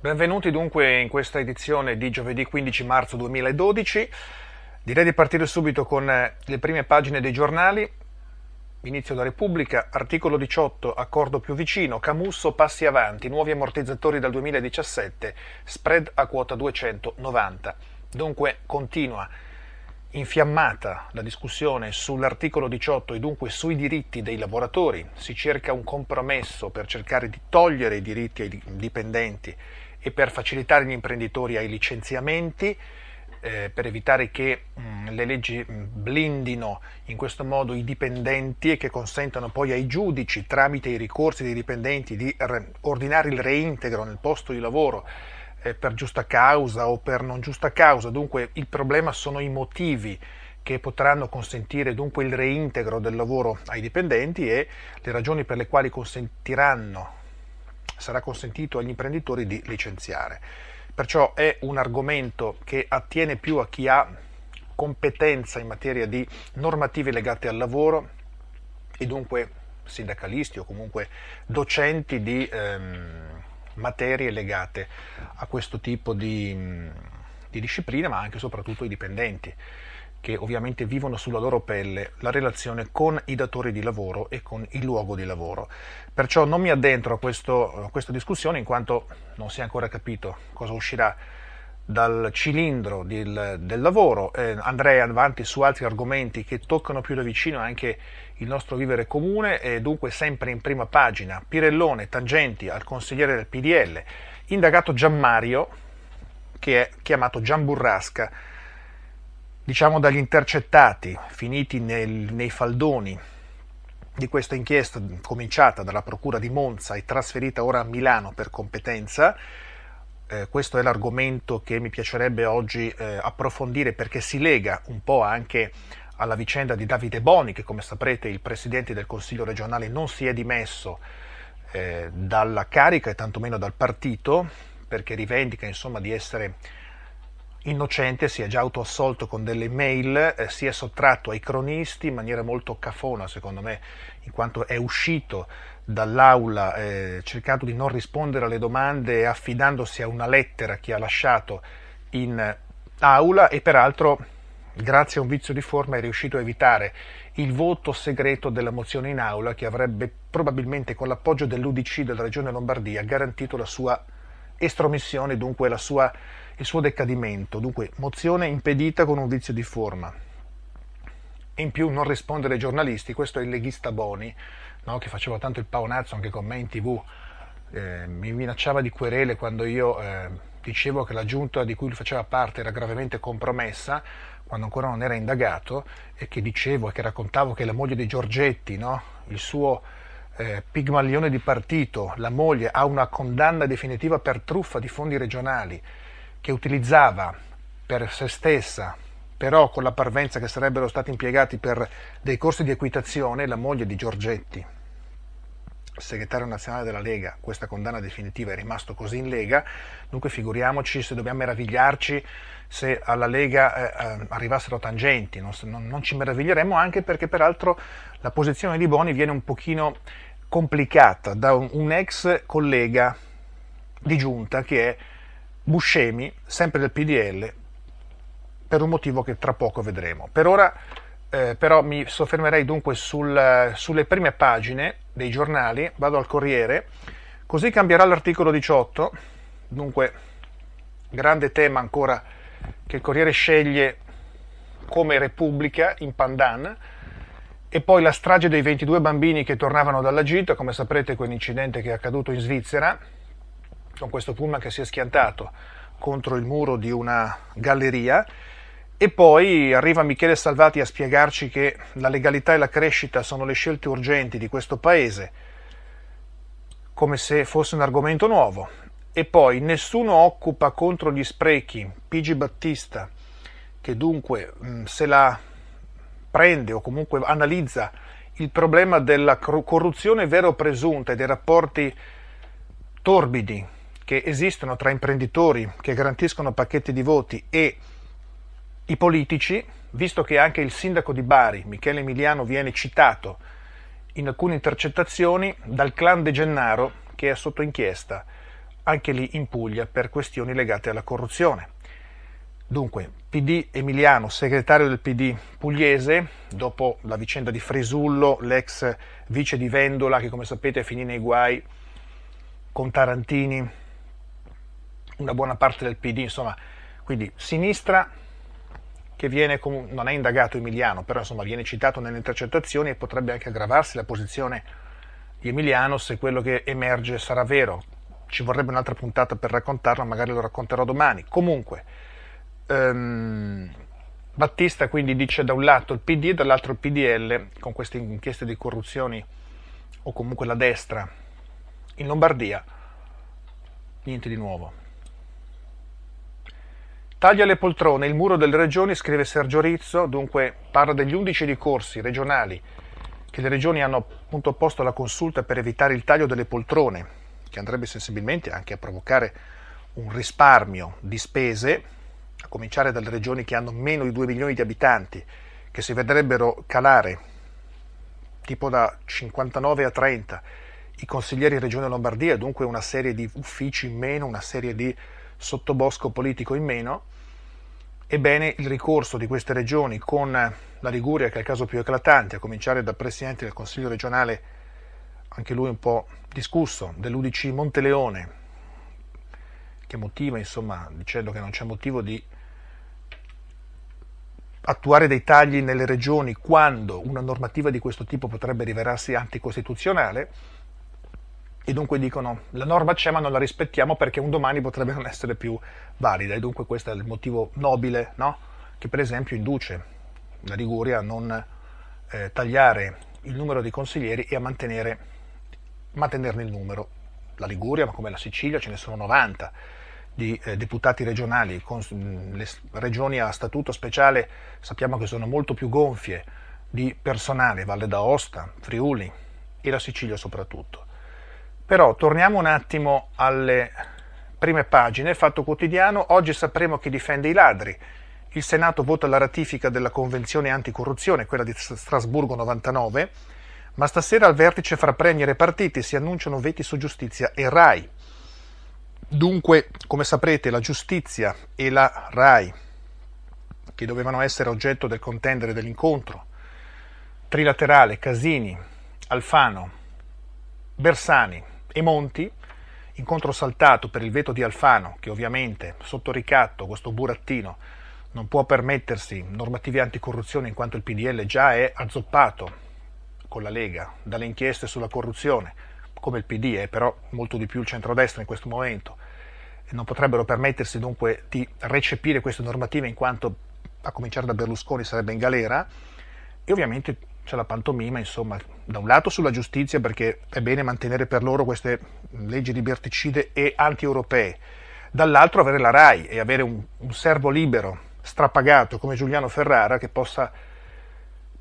Benvenuti dunque in questa edizione di giovedì 15 marzo 2012. Direi di partire subito con eh, le prime pagine dei giornali. Inizio da Repubblica, articolo 18, accordo più vicino, Camusso passi avanti, nuovi ammortizzatori dal 2017, spread a quota 290. Dunque continua infiammata la discussione sull'articolo 18 e dunque sui diritti dei lavoratori, si cerca un compromesso per cercare di togliere i diritti ai dipendenti e per facilitare gli imprenditori ai licenziamenti, eh, per evitare che mh, mm, le leggi mm, blindino in questo modo i dipendenti e che consentano poi ai giudici, tramite i ricorsi dei dipendenti, di re- ordinare il reintegro nel posto di lavoro eh, per giusta causa o per non giusta causa. Dunque il problema sono i motivi che potranno consentire dunque il reintegro del lavoro ai dipendenti e le ragioni per le quali consentiranno sarà consentito agli imprenditori di licenziare. Perciò è un argomento che attiene più a chi ha competenza in materia di normative legate al lavoro e dunque sindacalisti o comunque docenti di ehm, materie legate a questo tipo di, di disciplina, ma anche e soprattutto i dipendenti che ovviamente vivono sulla loro pelle la relazione con i datori di lavoro e con il luogo di lavoro. Perciò non mi addentro a, questo, a questa discussione in quanto non si è ancora capito cosa uscirà dal cilindro del, del lavoro, eh, andrei avanti su altri argomenti che toccano più da vicino anche il nostro vivere comune e eh, dunque sempre in prima pagina Pirellone, tangenti al consigliere del PDL, indagato Giammario che è chiamato Gian Burrasca diciamo dagli intercettati finiti nel, nei faldoni di questa inchiesta cominciata dalla Procura di Monza e trasferita ora a Milano per competenza. Eh, questo è l'argomento che mi piacerebbe oggi eh, approfondire perché si lega un po' anche alla vicenda di Davide Boni, che come saprete il Presidente del Consiglio regionale non si è dimesso eh, dalla carica e tantomeno dal partito perché rivendica insomma di essere innocente si è già autoassolto con delle mail, eh, si è sottratto ai cronisti in maniera molto cafona, secondo me, in quanto è uscito dall'aula eh, cercando di non rispondere alle domande affidandosi a una lettera che ha lasciato in aula e peraltro grazie a un vizio di forma è riuscito a evitare il voto segreto della mozione in aula che avrebbe probabilmente con l'appoggio dell'UDC della Regione Lombardia garantito la sua estromissione, dunque la sua il suo decadimento, dunque mozione impedita con un vizio di forma. In più non rispondere ai giornalisti, questo è il leghista Boni, no? che faceva tanto il paonazzo anche con me in tv, eh, mi minacciava di querele quando io eh, dicevo che la giunta di cui lui faceva parte era gravemente compromessa, quando ancora non era indagato, e che dicevo e che raccontavo che la moglie di Giorgetti, no? il suo eh, pigmalione di partito, la moglie ha una condanna definitiva per truffa di fondi regionali, che utilizzava per se stessa, però con la parvenza che sarebbero stati impiegati per dei corsi di equitazione, la moglie di Giorgetti, segretario nazionale della Lega, questa condanna definitiva è rimasto così in Lega, dunque figuriamoci se dobbiamo meravigliarci se alla Lega eh, eh arrivassero tangenti, non, non, ci meraviglieremmo anche perché peraltro la posizione di Boni viene un pochino complicata da un, un ex collega di giunta che è Buscemi, sempre del PDL, per un motivo che tra poco vedremo. Per ora eh, però mi soffermerei dunque sul, sulle prime pagine dei giornali, vado al Corriere, così cambierà l'articolo 18, dunque grande tema ancora che il Corriere sceglie come Repubblica in Pandan, e poi la strage dei 22 bambini che tornavano dalla gita, come saprete quell'incidente che è accaduto in Svizzera, con questo pullman che si è schiantato contro il muro di una galleria e poi arriva Michele Salvati a spiegarci che la legalità e la crescita sono le scelte urgenti di questo paese, come se fosse un argomento nuovo. E poi nessuno occupa contro gli sprechi Pigi Battista, che dunque se la prende o comunque analizza il problema della corruzione vera o presunta e dei rapporti torbidi che esistono tra imprenditori che garantiscono pacchetti di voti e i politici, visto che anche il sindaco di Bari, Michele Emiliano, viene citato in alcune intercettazioni dal clan De Gennaro che è sotto inchiesta, anche lì in Puglia, per questioni legate alla corruzione. Dunque, PD Emiliano, segretario del PD pugliese, dopo la vicenda di Fresullo, l'ex vice di Vendola che come sapete finì nei guai con Tarantini, una buona parte del PD, insomma, quindi sinistra che viene, non è indagato Emiliano, però insomma viene citato nelle intercettazioni e potrebbe anche aggravarsi la posizione di Emiliano se quello che emerge sarà vero. Ci vorrebbe un'altra puntata per raccontarlo, magari lo racconterò domani. Comunque, ehm, Battista quindi dice da un lato il PD e dall'altro il PDL, con queste inchieste di corruzioni o comunque la destra in Lombardia, niente di nuovo. Taglia le poltrone, il muro delle regioni, scrive Sergio Rizzo, dunque parla degli 11 ricorsi regionali che le regioni hanno appunto posto alla consulta per evitare il taglio delle poltrone, che andrebbe sensibilmente anche a provocare un risparmio di spese, a cominciare dalle regioni che hanno meno di 2 milioni di abitanti, che si vedrebbero calare tipo da 59 a 30 i consiglieri regione Lombardia, dunque una serie di uffici in meno, una serie di sottobosco politico in meno, ebbene il ricorso di queste regioni con la Liguria, che è il caso più eclatante, a cominciare dal Presidente del Consiglio regionale, anche lui un po' discusso, dell'Udc Monteleone, che motiva, insomma, dicendo che non c'è motivo di attuare dei tagli nelle regioni quando una normativa di questo tipo potrebbe rivelarsi anticostituzionale, e dunque dicono la norma c'è ma non la rispettiamo perché un domani potrebbe non essere più valida e dunque questo è il motivo nobile no? che per esempio induce la Liguria a non eh, tagliare il numero dei consiglieri e a mantenere, mantenerne il numero. La Liguria, ma come la Sicilia, ce ne sono 90 di eh, deputati regionali, con, mm, le regioni a statuto speciale sappiamo che sono molto più gonfie di personale, Valle d'Aosta, Friuli e la Sicilia soprattutto. Però torniamo un attimo alle prime pagine, Fatto Quotidiano, oggi sapremo chi difende i ladri. Il Senato vota la ratifica della Convenzione anticorruzione, quella di Strasburgo 99, ma stasera al vertice fra Premier e partiti si annunciano veti su giustizia e RAI. Dunque, come saprete, la giustizia e la RAI, che dovevano essere oggetto del contendere dell'incontro, trilaterale Casini, Alfano, Bersani, e Monti, incontro saltato per il veto di Alfano, che ovviamente, sotto ricatto, questo burattino, non può permettersi normative anticorruzione in quanto il PDL già è azzoppato con la Lega dalle inchieste sulla corruzione, come il PD è eh, però molto di più il centrodestra in questo momento, e non potrebbero permettersi dunque di recepire queste normative in quanto a cominciare da Berlusconi sarebbe in galera, e ovviamente c'è la pantomima, insomma, da un lato sulla giustizia perché è bene mantenere per loro queste leggi liberticide e anti-europee, dall'altro avere la RAI e avere un, un servo libero, strapagato come Giuliano Ferrara che possa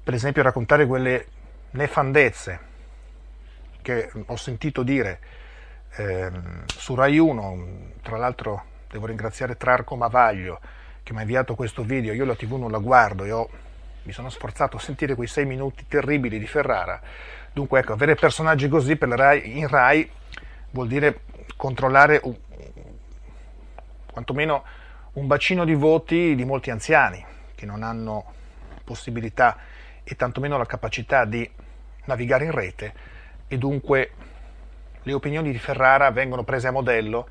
per esempio raccontare quelle nefandezze che ho sentito dire eh, su Rai 1, tra l'altro devo ringraziare Trarco Mavaglio che mi ha inviato questo video, io la tv non la guardo, e ho mi sono sforzato a sentire quei sei minuti terribili di Ferrara. Dunque, ecco, avere personaggi così per Rai, in Rai vuol dire controllare un, quantomeno un bacino di voti di molti anziani che non hanno possibilità e tantomeno la capacità di navigare in rete e dunque le opinioni di Ferrara vengono prese a modello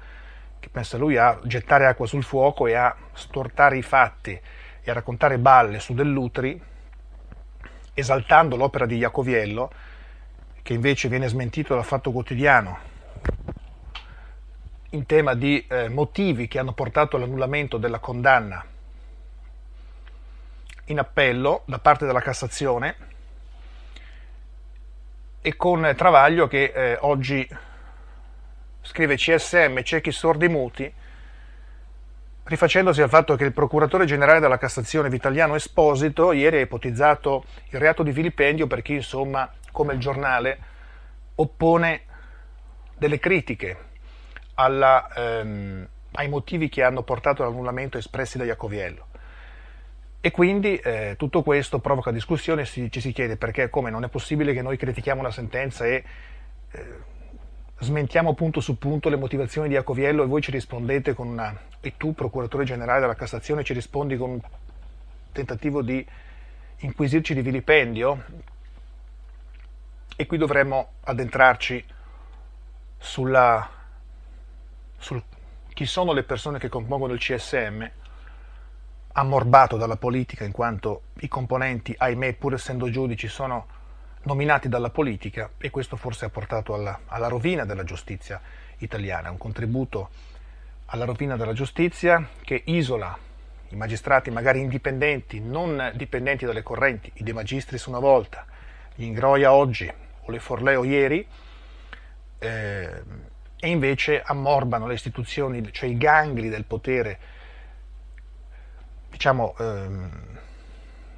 che pensa lui a gettare acqua sul fuoco e a stortare i fatti e a raccontare balle su Dell'Utri, esaltando l'opera di Iacoviello, che invece viene smentito dal Fatto Quotidiano, in tema di eh, motivi che hanno portato all'annullamento della condanna in appello da parte della Cassazione e con Travaglio che eh, oggi scrive CSM ciechi sordi muti rifacendosi al fatto che il procuratore generale della Cassazione Vitaliano Esposito ieri ha ipotizzato il reato di vilipendio per chi, insomma, come il giornale, oppone delle critiche alla, ehm, ai motivi che hanno portato all'annullamento espressi da Iacoviello. E quindi eh, tutto questo provoca discussione e ci si chiede perché, come, non è possibile che noi critichiamo una sentenza e... Eh, smentiamo punto su punto le motivazioni di Acoviello e voi ci rispondete con una... e tu, procuratore generale della Cassazione, ci rispondi con un tentativo di inquisirci di vilipendio? E qui dovremmo addentrarci sulla... sul chi sono le persone che compongono il CSM, ammorbato dalla politica in quanto i componenti, ahimè, pur essendo giudici, sono dominati dalla politica e questo forse ha portato alla, alla rovina della giustizia italiana, un contributo alla rovina della giustizia che isola i magistrati magari indipendenti, non dipendenti dalle correnti, i De Magistris una volta, gli Ingroia oggi o le Forleo ieri, eh, e invece ammorbano le istituzioni, cioè i gangli del potere, diciamo, ehm,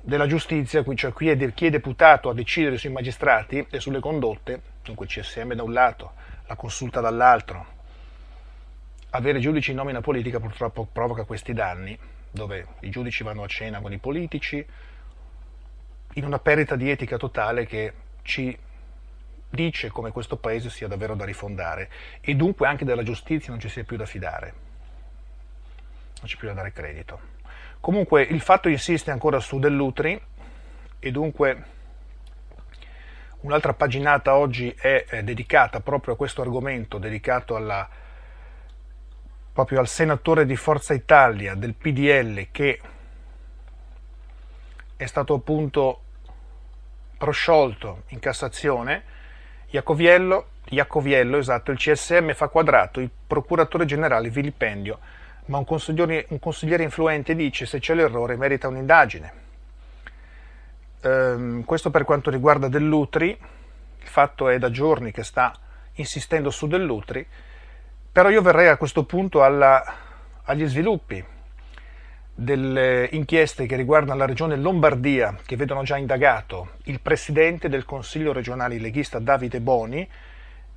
della giustizia, cioè qui è de- chi è deputato a decidere sui magistrati e sulle condotte, dunque il CSM da un lato, la consulta dall'altro, avere giudici in nomina politica purtroppo provoca questi danni, dove i giudici vanno a cena con i politici, in una perdita di etica totale che ci dice come questo paese sia davvero da rifondare e dunque anche della giustizia non ci sia più da fidare, non c'è più da dare credito. Comunque il fatto insiste ancora su Dell'Utri e dunque un'altra paginata oggi è dedicata proprio a questo argomento, dedicato alla, proprio al senatore di Forza Italia del PDL che è stato appunto prosciolto in Cassazione, Iacoviello, Iacoviello esatto, il CSM fa quadrato, il procuratore generale vilipendio ma un consigliere, un consigliere influente dice se c'è l'errore merita un'indagine. Um, questo per quanto riguarda Dell'Utri, il fatto è da giorni che sta insistendo su Dell'Utri, però io verrei a questo punto alla, agli sviluppi delle inchieste che riguardano la regione Lombardia, che vedono già indagato il presidente del Consiglio regionale leghista Davide Boni,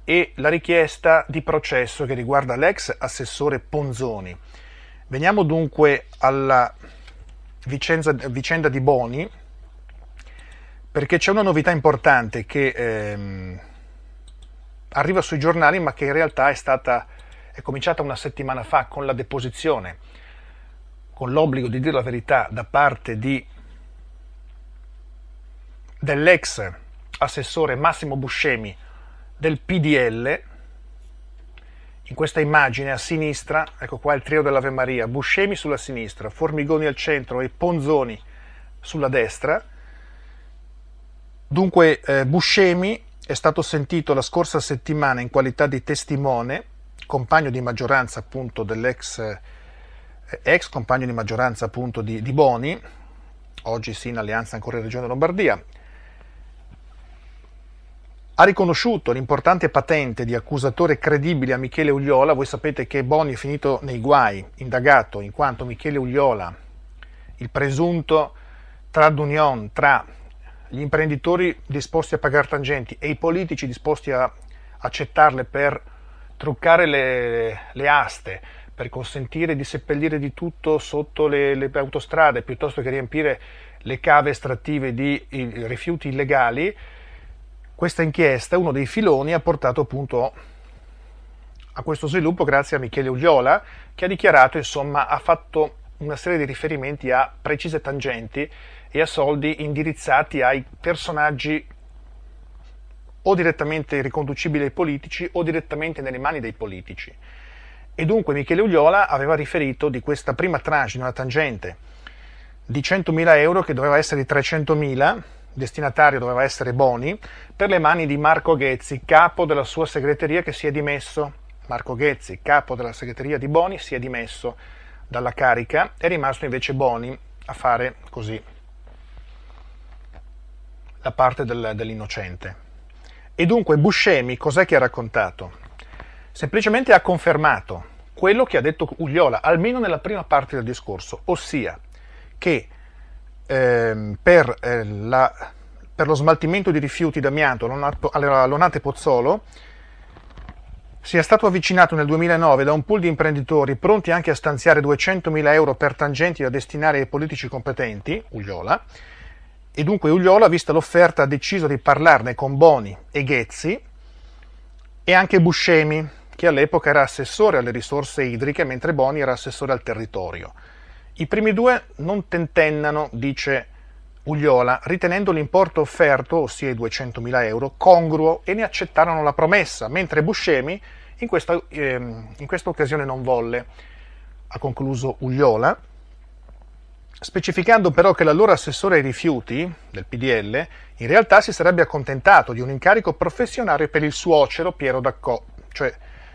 e la richiesta di processo che riguarda l'ex assessore Ponzoni. Veniamo dunque alla Vicenza, vicenda di Boni, perché c'è una novità importante che ehm, arriva sui giornali, ma che in realtà è, stata, è cominciata una settimana fa con la deposizione, con l'obbligo di dire la verità da parte di, dell'ex assessore Massimo Buscemi del PDL, in questa immagine a sinistra, ecco qua il trio dell'Ave Maria, Buscemi sulla sinistra, Formigoni al centro e Ponzoni sulla destra. Dunque eh, Buscemi è stato sentito la scorsa settimana in qualità di testimone, compagno di maggioranza appunto dell'ex eh, ex compagno di maggioranza appunto di, di Boni, oggi sì in alleanza ancora in Regione Lombardia, ha riconosciuto l'importante patente di accusatore credibile a Michele Ugliola. Voi sapete che Boni è finito nei guai, indagato, in quanto Michele Ugliola, il presunto tradunion tra gli imprenditori disposti a pagare tangenti e i politici disposti a accettarle per truccare le, le aste, per consentire di seppellire di tutto sotto le, le autostrade, piuttosto che riempire le cave estrattive di rifiuti illegali, questa inchiesta, uno dei filoni, ha portato appunto a questo sviluppo grazie a Michele Ugliola, che ha dichiarato, insomma, ha fatto una serie di riferimenti a precise tangenti e a soldi indirizzati ai personaggi o direttamente riconducibili ai politici o direttamente nelle mani dei politici. E dunque Michele Ugliola aveva riferito di questa prima tranche, di una tangente di 100.000 euro che doveva essere di 300.000 destinatario doveva essere Boni, per le mani di Marco Ghezzi, capo della sua segreteria che si è dimesso. Marco Ghezzi, capo della segreteria di Boni, si è dimesso dalla carica, è rimasto invece Boni a fare così la parte del, dell'innocente. E dunque Buscemi cos'è che ha raccontato? Semplicemente ha confermato quello che ha detto Ugliola, almeno nella prima parte del discorso, ossia che ehm, per, eh, la, per, lo smaltimento di rifiuti d'amianto alla Lonate Pozzolo sia stato avvicinato nel 2009 da un pool di imprenditori pronti anche a stanziare 200.000 euro per tangenti da destinare ai politici competenti, Ugliola, e dunque Ugliola, vista l'offerta, ha deciso di parlarne con Boni e Ghezzi e anche Buscemi, che all'epoca era assessore alle risorse idriche, mentre Boni era assessore al territorio. I primi due non tentennano, dice Ugliola, ritenendo l'importo offerto, ossia i 200.000 euro, congruo e ne accettarono la promessa, mentre Buscemi in questa, eh, in questa occasione non volle. Ha concluso Ugliola, specificando però che l'allora assessore ai rifiuti del PDL in realtà si sarebbe accontentato di un incarico professionale per il suocero Piero D'Acco. Cioè,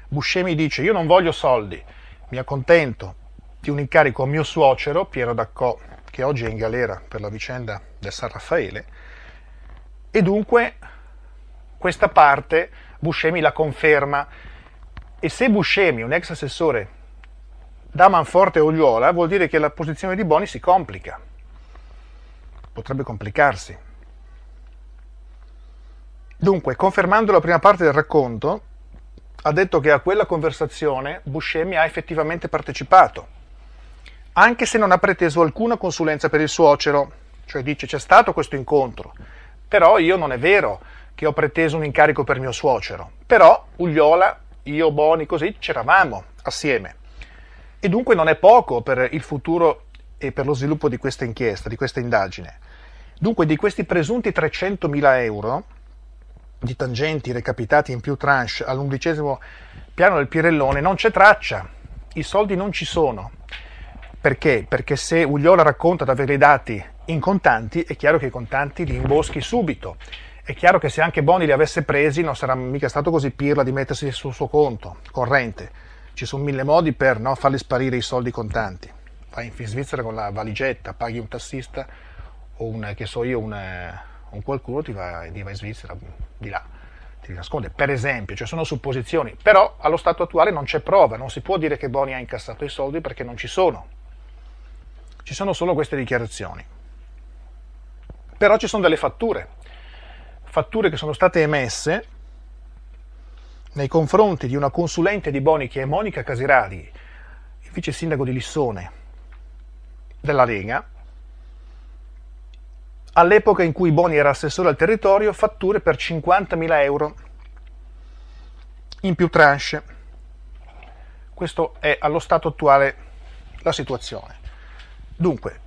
Buscemi dice: Io non voglio soldi, mi accontento diedi un incarico a mio suocero, Piero Daccò, che oggi è in galera per la vicenda del San Raffaele, e dunque questa parte Buscemi la conferma. E se Buscemi, un ex assessore, da manforte a Ogliola, vuol dire che la posizione di Boni si complica. Potrebbe complicarsi. Dunque, confermando la prima parte del racconto, ha detto che a quella conversazione Buscemi ha effettivamente partecipato anche se non ha preteso alcuna consulenza per il suocero, cioè dice c'è stato questo incontro, però io non è vero che ho preteso un incarico per mio suocero, però Ugliola, io, Boni, così c'eravamo assieme. E dunque non è poco per il futuro e per lo sviluppo di questa inchiesta, di questa indagine. Dunque di questi presunti 300.000 euro di tangenti recapitati in più tranche all'undicesimo piano del Pirellone non c'è traccia, i soldi non ci sono. Perché? Perché se Ugliola racconta di avere i dati in contanti, è chiaro che i contanti li imboschi subito. È chiaro che se anche Boni li avesse presi non sarà mica stato così pirla di mettersi sul suo conto corrente. Ci sono mille modi per no, farli sparire i soldi contanti. Vai in Svizzera con la valigetta, paghi un tassista o un, che so io, un, un qualcuno ti va, ti va, in Svizzera, di là, ti nasconde. Per esempio, cioè sono supposizioni, però allo stato attuale non c'è prova, non si può dire che Boni ha incassato i soldi perché non ci sono ci sono solo queste dichiarazioni. Però ci sono delle fatture, fatture che sono state emesse nei confronti di una consulente di Boni che è Monica Casirari, il vice sindaco di Lissone della Lega, all'epoca in cui Boni era assessore al territorio, fatture per 50.000 euro in più tranche. Questo è allo stato attuale la situazione. Dunque,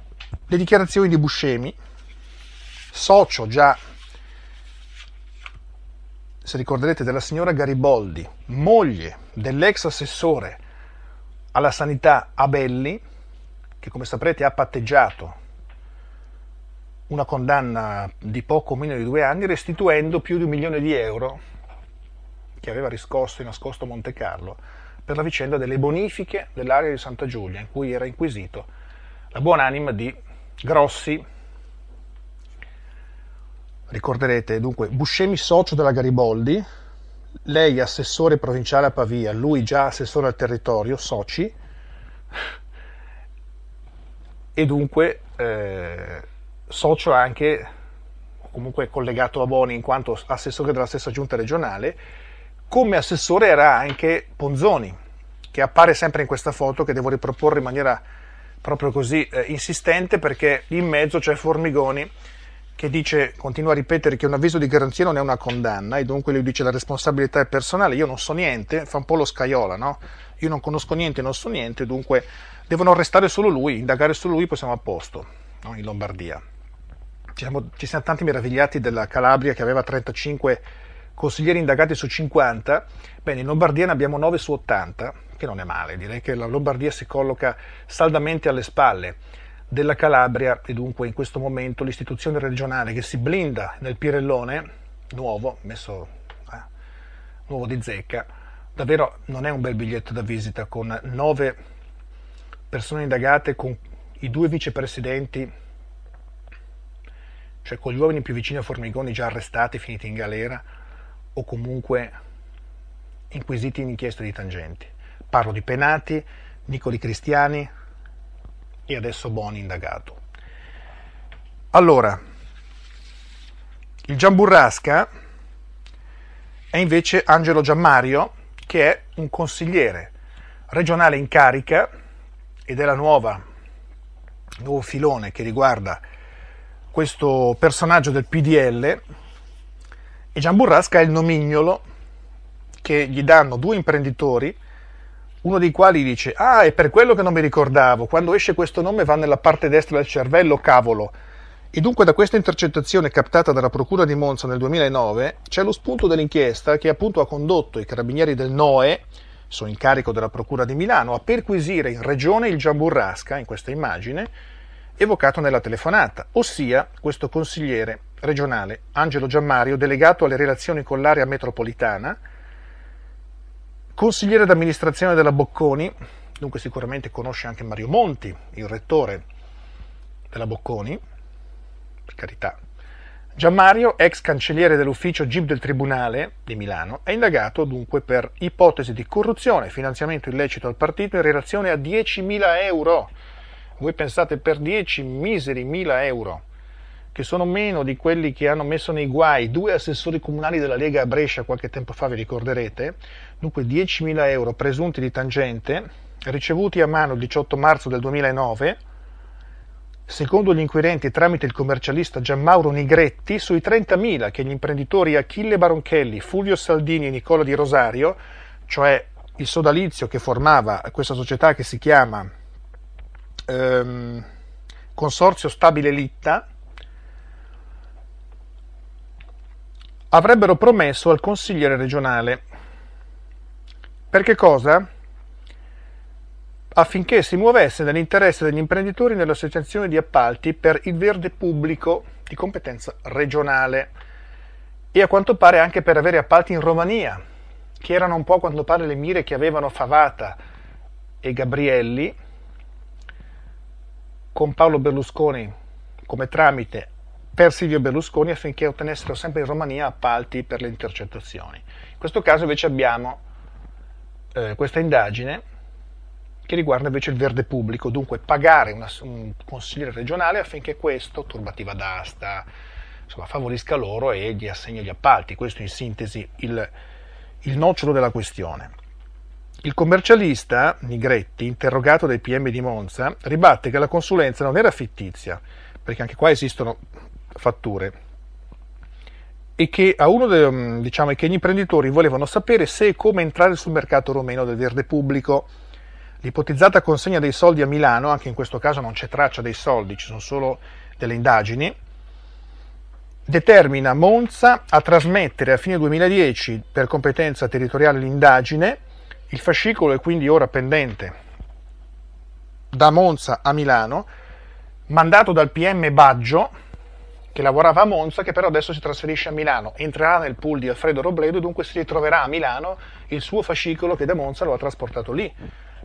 le dichiarazioni di Buscemi, socio già, se ricorderete, della signora Gariboldi, moglie dell'ex assessore alla sanità Abelli, che come saprete ha patteggiato una condanna di poco meno di due anni, restituendo più di un milione di euro che aveva riscosso e nascosto a Monte Carlo per la vicenda delle bonifiche dell'area di Santa Giulia, in cui era inquisito la buon'anima di Grossi. Ricorderete, dunque, Buscemi socio della Garibaldi, lei assessore provinciale a Pavia, lui già assessore al territorio, soci, e dunque eh, socio anche, comunque collegato a Boni in quanto assessore della stessa giunta regionale, come assessore era anche Ponzoni, che appare sempre in questa foto che devo riproporre in maniera proprio così eh, insistente perché in mezzo c'è Formigoni che dice, continua a ripetere che un avviso di garanzia non è una condanna e dunque lui dice la responsabilità è personale, io non so niente, fa un po' lo scaiola, no? Io non conosco niente, non so niente, dunque devono arrestare solo lui, indagare solo lui, poi siamo a posto, no? in Lombardia. Ci siamo, ci siamo tanti meravigliati della Calabria che aveva 35 consiglieri indagati su 50, bene, in Lombardia ne abbiamo 9 su 80, che non è male, direi che la Lombardia si colloca saldamente alle spalle della Calabria e dunque in questo momento l'istituzione regionale che si blinda nel Pirellone, nuovo, messo eh, nuovo di zecca, davvero non è un bel biglietto da visita con nove persone indagate, con i due vicepresidenti, cioè con gli uomini più vicini a Formigoni già arrestati, finiti in galera o comunque inquisiti in inchieste di tangenti. Parlo di Penati, Nicoli Cristiani e adesso Boni indagato. Allora, il Gian Burrasca è invece Angelo Giammario, che è un consigliere regionale in carica ed è la nuova nuovo filone che riguarda questo personaggio del PDL e Gian Burrasca è il nomignolo che gli danno due imprenditori uno dei quali dice, ah, è per quello che non mi ricordavo, quando esce questo nome va nella parte destra del cervello, cavolo. E dunque da questa intercettazione captata dalla Procura di Monza nel 2009 c'è lo spunto dell'inchiesta che appunto ha condotto i carabinieri del NOE, in carico della Procura di Milano, a perquisire in regione il Giamburrasca, in questa immagine, evocato nella telefonata, ossia questo consigliere regionale, Angelo Giammario, delegato alle relazioni con l'area metropolitana, consigliere d'amministrazione della Bocconi, dunque sicuramente conosce anche Mario Monti, il rettore della Bocconi, per carità. Gianmario, ex cancelliere dell'ufficio GIP del Tribunale di Milano, è indagato dunque per ipotesi di corruzione e finanziamento illecito al partito in relazione a 10.000 euro. Voi pensate per 10 miseri 1.000 euro, che sono meno di quelli che hanno messo nei guai due assessori comunali della Lega a Brescia qualche tempo fa, vi ricorderete, dunque 10.000 euro presunti di tangente ricevuti a mano il 18 marzo del 2009, secondo gli inquirenti tramite il commercialista Gianmauro Nigretti, sui 30.000 che gli imprenditori Achille Baronchelli, Fulvio Saldini e Nicola di Rosario, cioè il sodalizio che formava questa società che si chiama ehm, Consorzio Stabile Litta, avrebbero promesso al consigliere regionale perché cosa? Affinché si muovesse nell'interesse degli imprenditori nell'associazione di appalti per il verde pubblico di competenza regionale e a quanto pare anche per avere appalti in Romania, che erano un po' a quanto pare le mire che avevano Favata e Gabrielli con Paolo Berlusconi come tramite per Silvio Berlusconi affinché ottenessero sempre in Romania appalti per le intercettazioni. In questo caso invece abbiamo eh, questa indagine che riguarda invece il verde pubblico, dunque pagare una, un consigliere regionale affinché questo, turbativa d'asta, insomma, favorisca loro e gli assegni gli appalti. Questo in sintesi il, il nocciolo della questione. Il commercialista Nigretti, interrogato dai PM di Monza, ribatte che la consulenza non era fittizia, perché anche qua esistono fatture e che a uno dei, mm, diciamo, che gli imprenditori volevano sapere se e come entrare sul mercato romeno del verde pubblico. L'ipotizzata consegna dei soldi a Milano, anche in questo caso non c'è traccia dei soldi, ci sono solo delle indagini, determina Monza a trasmettere a fine 2010 per competenza territoriale l'indagine, il fascicolo è quindi ora pendente da Monza a Milano, mandato dal PM Baggio, che lavorava a Monza, che però adesso si trasferisce a Milano, entrerà nel pool di Alfredo Robledo e dunque si ritroverà a Milano il suo fascicolo che da Monza lo ha trasportato lì.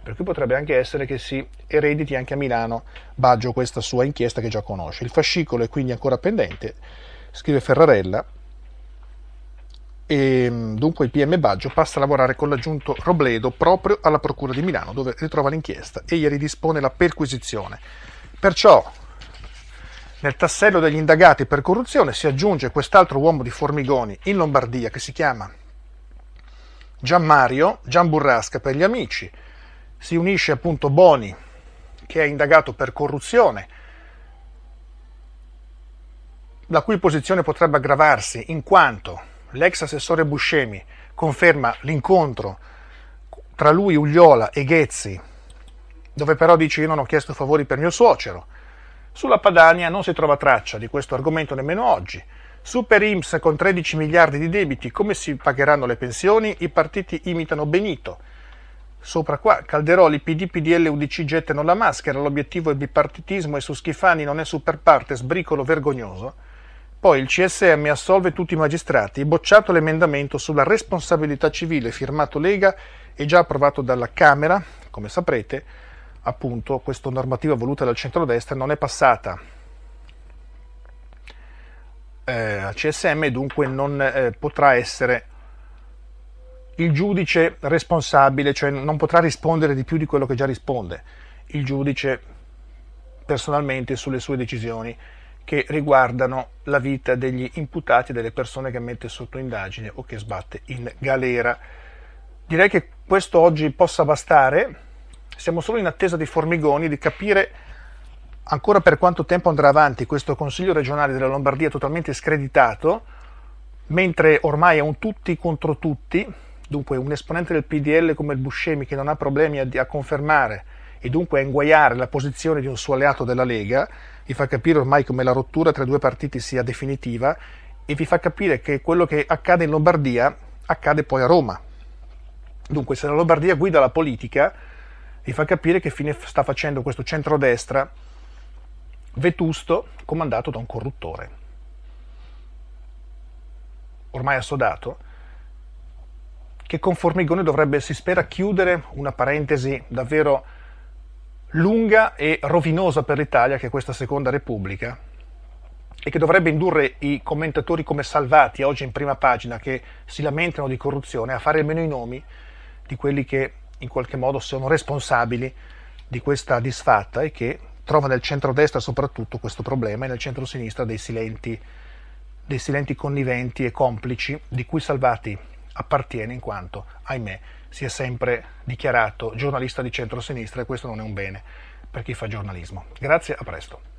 Per cui potrebbe anche essere che si erediti anche a Milano Baggio questa sua inchiesta che già conosce. Il fascicolo è quindi ancora pendente, scrive Ferrarella, e ehm, dunque il PM Baggio passa a lavorare con l'aggiunto Robledo proprio alla Procura di Milano, dove ritrova l'inchiesta e gli ridispone la perquisizione. Perciò nel tassello degli indagati per corruzione si aggiunge quest'altro uomo di Formigoni in Lombardia che si chiama Gianmario Gianburrasca per gli amici. Si unisce appunto Boni che è indagato per corruzione, la cui posizione potrebbe aggravarsi in quanto l'ex assessore Buscemi conferma l'incontro tra lui, Ugliola e Ghezzi, dove però dice io non ho chiesto favori per mio suocero. Sulla Padania non si trova traccia di questo argomento nemmeno oggi. Super IMSS con 13 miliardi di debiti, come si pagheranno le pensioni? I partiti imitano Benito. Sopra qua, Calderoli, PD, PDL, UDC gettano la maschera, l'obiettivo è bipartitismo e su Schifani non è super parte, sbricolo vergognoso. Poi il CSM assolve tutti i magistrati, bocciato l'emendamento sulla responsabilità civile firmato Lega e già approvato dalla Camera, come saprete, appunto questa normativa voluta dal centrodestra non è passata eh, al CSM e dunque non eh, potrà essere il giudice responsabile, cioè non potrà rispondere di più di quello che già risponde il giudice personalmente sulle sue decisioni che riguardano la vita degli imputati e delle persone che mette sotto indagine o che sbatte in galera. Direi che questo oggi possa bastare siamo solo in attesa di Formigoni di capire ancora per quanto tempo andrà avanti questo Consiglio regionale della Lombardia totalmente screditato, mentre ormai è un tutti contro tutti, dunque un esponente del PDL come il Buscemi che non ha problemi a, a confermare e dunque a inguaiare la posizione di un suo alleato della Lega, vi fa capire ormai come la rottura tra i due partiti sia definitiva e vi fa capire che quello che accade in Lombardia accade poi a Roma. Dunque se la Lombardia guida la politica, vi fa capire che fine sta facendo questo centrodestra vetusto comandato da un corruttore. Ormai assodato, che con Formigoni dovrebbe, si spera, chiudere una parentesi davvero lunga e rovinosa per l'Italia, che è questa seconda repubblica, e che dovrebbe indurre i commentatori come Salvati, oggi in prima pagina, che si lamentano di corruzione, a fare almeno i nomi di quelli che in qualche modo sono responsabili di questa disfatta e che trova nel centro-destra soprattutto questo problema e nel centrosinistra dei silenti, dei silenti conniventi e complici di cui Salvati appartiene in quanto, ahimè, si è sempre dichiarato giornalista di centro-sinistra e questo non è un bene per chi fa giornalismo. Grazie, a presto.